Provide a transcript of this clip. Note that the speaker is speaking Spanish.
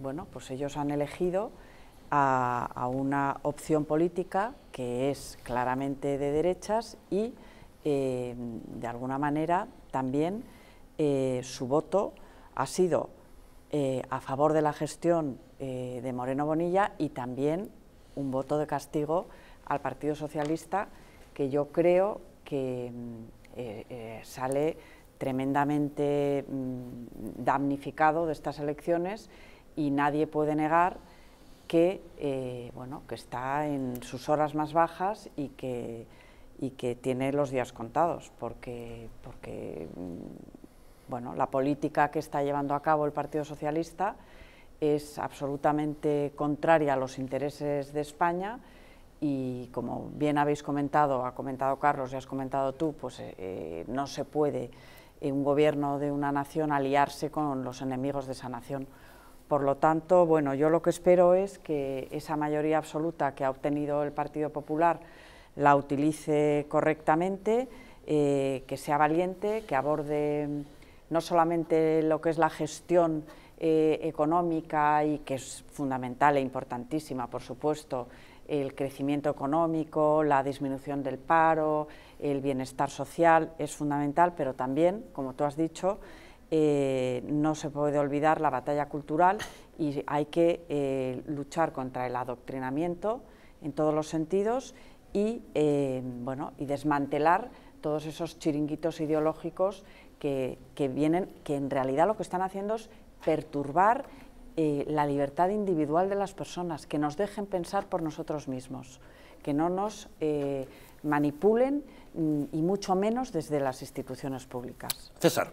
bueno, pues ellos han elegido a, una opción política que es claramente de derechas y, eh, de alguna manera, también eh, su voto ha sido eh, a favor de la gestión de Moreno Bonilla y también un voto de castigo al Partido Socialista, que yo creo que mm, sale tremendamente mm, damnificado de estas elecciones y nadie puede negar que, eh, bueno, que está en sus horas más bajas y que, y que tiene los días contados, porque, mm, bueno, la política que está llevando a cabo el Partido Socialista es absolutamente contraria a los intereses de España y como bien habéis comentado, ha comentado Carlos y has comentado tú, pues eh, eh, no se puede un gobierno de una nación aliarse con los enemigos de esa nación. Por lo tanto, bueno, yo lo que espero es que esa mayoría absoluta que ha obtenido el Partido Popular la utilice correctamente, eh, que sea valiente, que aborde no solamente lo que es la gestión eh, económica y que es fundamental e importantísima, por supuesto, el crecimiento económico, la disminución del paro, el bienestar social es fundamental, pero también, como tú has dicho, eh, no se puede olvidar la batalla cultural y hay que eh, luchar contra el adoctrinamiento en todos los sentidos y, bueno, y desmantelar todos esos chiringuitos ideológicos que, que, vienen, que en realidad lo que están haciendo es perturbar eh, la libertad individual de las personas, que nos dejen pensar por nosotros mismos, que no nos eh, manipulen mm, y mucho menos desde las instituciones públicas. César.